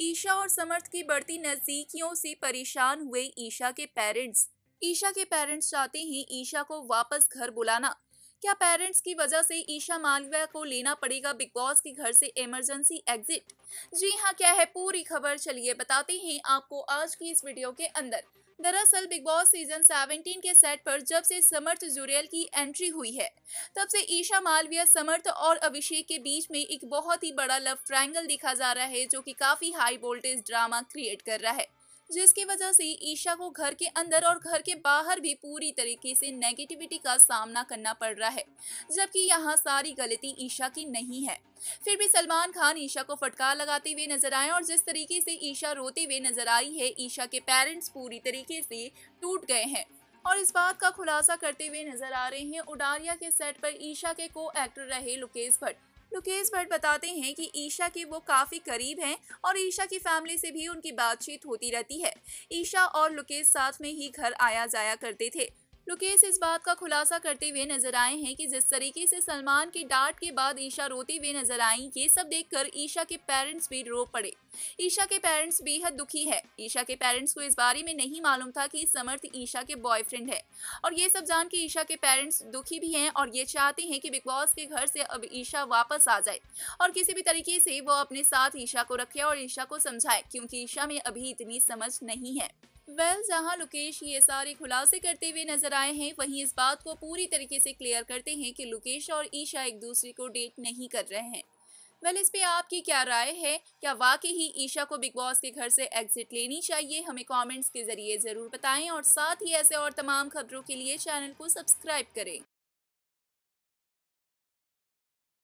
ईशा और समर्थ की बढ़ती नज़दीकियों से परेशान हुए ईशा के पेरेंट्स ईशा के पेरेंट्स चाहते हैं ईशा को वापस घर बुलाना क्या पेरेंट्स की वजह से ईशा मालविया को लेना पड़ेगा बिग बॉस के घर से इमरजेंसी एग्जिट जी हाँ क्या है पूरी खबर चलिए बताते हैं आपको आज की इस वीडियो के अंदर दरअसल बिग बॉस सीजन 17 के सेट पर जब से समर्थ जुरेल की एंट्री हुई है तब से ईशा मालविया समर्थ और अभिषेक के बीच में एक बहुत ही बड़ा लव ट्रायंगल देखा जा रहा है जो कि काफ़ी हाई वोल्टेज ड्रामा क्रिएट कर रहा है जिसकी वजह से ईशा को घर के अंदर और घर के बाहर भी पूरी तरीके से नेगेटिविटी का सामना करना पड़ रहा है जबकि यहाँ सारी गलती ईशा की नहीं है फिर भी सलमान खान ईशा को फटकार लगाते हुए नजर आए और जिस तरीके से ईशा रोते हुए नजर आई है ईशा के पेरेंट्स पूरी तरीके से टूट गए हैं और इस बात का खुलासा करते हुए नजर आ रहे हैं उडारिया के सेट पर ईशा के को एक्टर रहे लुकेश भट्ट लुकेश भट्ट बताते हैं कि ईशा के वो काफ़ी करीब हैं और ईशा की फैमिली से भी उनकी बातचीत होती रहती है ईशा और लुकेश साथ में ही घर आया जाया करते थे लुकेश इस बात का खुलासा करते हुए नजर आए हैं कि जिस तरीके से सलमान की डांट के बाद ईशा रोती हुए नजर आई ये सब देखकर ईशा के पेरेंट्स भी रो पड़े ईशा के पेरेंट्स बेहद दुखी है ईशा के पेरेंट्स को इस बारे में नहीं मालूम था कि समर्थ ईशा के बॉयफ्रेंड है और ये सब जान के ईशा के पेरेंट्स दुखी भी हैं और ये चाहते हैं कि बिग बॉस के घर से अब ईशा वापस आ जाए और किसी भी तरीके से वो अपने साथ ईशा को रखे और ईशा को समझाए क्योंकि ईशा में अभी इतनी समझ नहीं है वेल जहां लुकेश ये सारे खुलासे करते हुए नजर आए हैं वहीं इस बात को पूरी तरीके से क्लियर करते हैं कि लुकेश और ईशा एक दूसरे को डेट नहीं कर रहे हैं वेल इस पे आपकी क्या राय है क्या वाकई ही ईशा को बिग बॉस के घर से एग्जिट लेनी चाहिए हमें कमेंट्स के जरिए ज़रूर बताएं और साथ ही ऐसे और तमाम खबरों के लिए चैनल को सब्सक्राइब करें